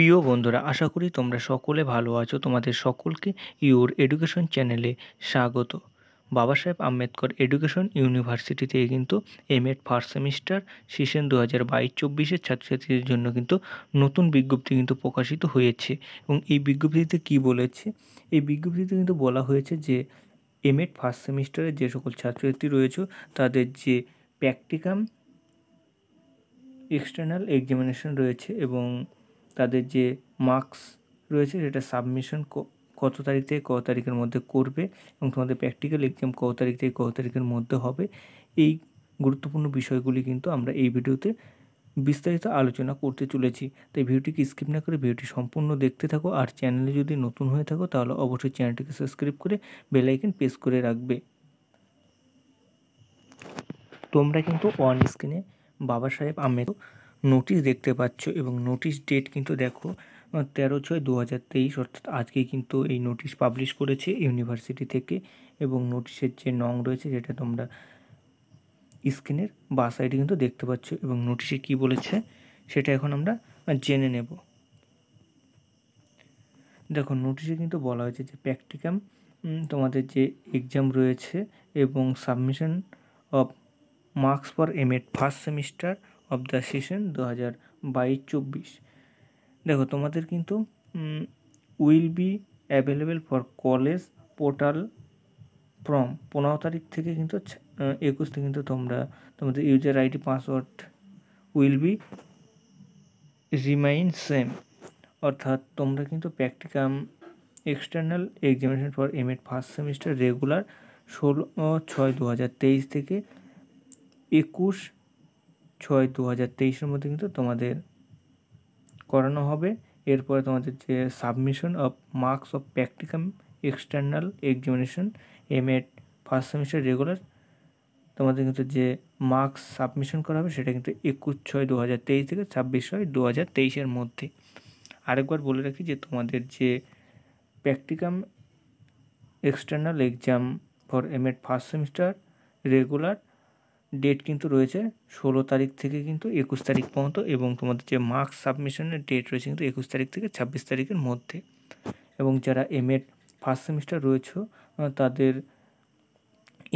প্রিয় বন্ধুরা আশা করি তোমরা সকলে ভালো আছো তোমাদের সকলকে ইউর এডুকেশন চ্যানেলে স্বাগত বাবা সাহেব আম্বেদকর এডুকেশন ইউনিভার্সিটিতে কিন্তু M Ed first semester session দু হাজার বাইশ চব্বিশের ছাত্রছাত্রীদের জন্য কিন্তু নতুন বিজ্ঞপ্তি কিন্তু প্রকাশিত হয়েছে এবং এই বিজ্ঞপ্তিতে কি বলেছে এই বিজ্ঞপ্তিতে কিন্তু বলা হয়েছে যে এম এড ফার্স্ট সেমিস্টারের যে সকল ছাত্রছাত্রী রয়েছে তাদের যে প্র্যাকটিকাম এক্সটার্নাল এক্সামিনেশন রয়েছে এবং তাদের যে মার্কস রয়েছে সেটা সাবমিশন কত তারিখ থেকে কত তারিখের মধ্যে করবে এবং তোমাদের প্র্যাকটিক্যাল এক্সাম কত তারিখ থেকে কত তারিখের মধ্যে হবে এই গুরুত্বপূর্ণ বিষয়গুলি কিন্তু আমরা এই ভিডিওতে বিস্তারিত আলোচনা করতে চলেছি তাই ভিডিওটিকে স্কিপ না করে ভিডিওটি সম্পূর্ণ দেখতে থাকো আর চ্যানেলে যদি নতুন হয়ে থাকো তাহলে অবশ্যই চ্যানেলটিকে সাবস্ক্রাইব করে বেলাইকন প্রেস করে রাখবে তোমরা কিন্তু অন স্ক্রিনে বাবা সাহেব আম্বেদকর নোটিশ দেখতে পাচ্ছ এবং নোটিশ ডেট কিন্তু দেখো তেরো ছয় দু হাজার তেইশ অর্থাৎ আজকেই কিন্তু এই নোটিশ পাবলিশ করেছে ইউনিভার্সিটি থেকে এবং নোটিশের যে নং রয়েছে যেটা তোমরা স্ক্রিনের বা সাইডে কিন্তু দেখতে পাচ্ছ এবং নোটিশে কি বলেছে সেটা এখন আমরা জেনে নেব দেখো নোটিশে কিন্তু বলা হয়েছে যে প্র্যাকটিক্যাম তোমাদের যে এক্সাম রয়েছে এবং submission of marks for M Ed first semester of the session দু হাজার বাইশ চব্বিশ দেখো তোমাদের কিন্তু will be available for college portal from পনেরো তারিখ থেকে কিন্তু একুশ থেকে কিন্তু তোমরা তোমাদের user ID password will be remain same অর্থাৎ তোমরা কিন্তু practicum external examination for M Ed first semester regular ষোলো ছয় দু হাজার তেইশ থেকে একুশ ছয় দু হাজার তেইশের মধ্যে কিন্তু তোমাদের করানো হবে এরপরে তোমাদের যে submission of marks of practicum external examination M Ed first semester regular তোমাদের কিন্তু যে মার্কস সাবমিশন করা হবে সেটা কিন্তু একুশ ছয় দু হাজার তেইশ থেকে ছাব্বিশ ছয় দু হাজার তেইশের মধ্যে আরেকবার বলে রাখি যে তোমাদের যে practicum external exam for M Ed first semester regular date কিন্তু রয়েছে ষোলো তারিখ থেকে কিন্তু একুশ তারিখ পর্যন্ত এবং তোমাদের যে মার্কস সাবমিশনের ডেট রয়েছে কিন্তু একুশ তারিখ থেকে ছাব্বিশ তারিখের মধ্যে এবং যারা এম এড ফার্স্ট সেমিস্টার রয়েছে তাদের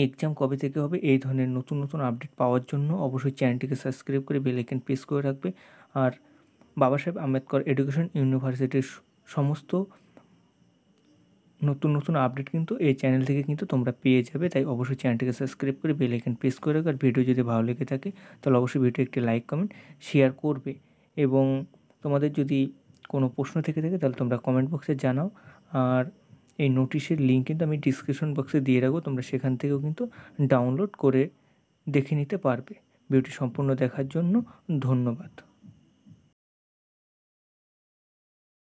এক্সাম কবে থেকে হবে এই ধরনের নতুন নতুন আপডেট পাওয়ার জন্য অবশ্যই চ্যানেলটিকে সাবস্ক্রাইব করে বেলাইকেন প্রেস করে রাখবে আর বাবা সাহেব আম্বেদকর এডুকেশন ইউনিভার্সিটির সমস্ত নতুন নতুন আপডেট কিন্তু এই চ্যানেল থেকে কিন্তু তোমরা পেয়ে যাবে তাই অবশ্যই চ্যানেলটিকে সাবস্ক্রাইব করে বেল আইকন প্রেস করে রাখো আর ভিডিও যদি ভালো লেগে থাকে তাহলে অবশ্যই ভিডিও একটি লাইক কমেন্ট শেয়ার করবে এবং তোমাদের যদি কোনো প্রশ্ন থেকে থাকে তাহলে তোমরা কমেন্ট বক্সে জানাও আর এই নোটিশের লিঙ্ক কিন্তু আমি ডিসক্রিপশন বক্সে দিয়ে রাখবো তোমরা সেখান থেকেও কিন্তু ডাউনলোড করে দেখে নিতে পারবে ভিডিওটি সম্পূর্ণ দেখার জন্য ধন্যবাদ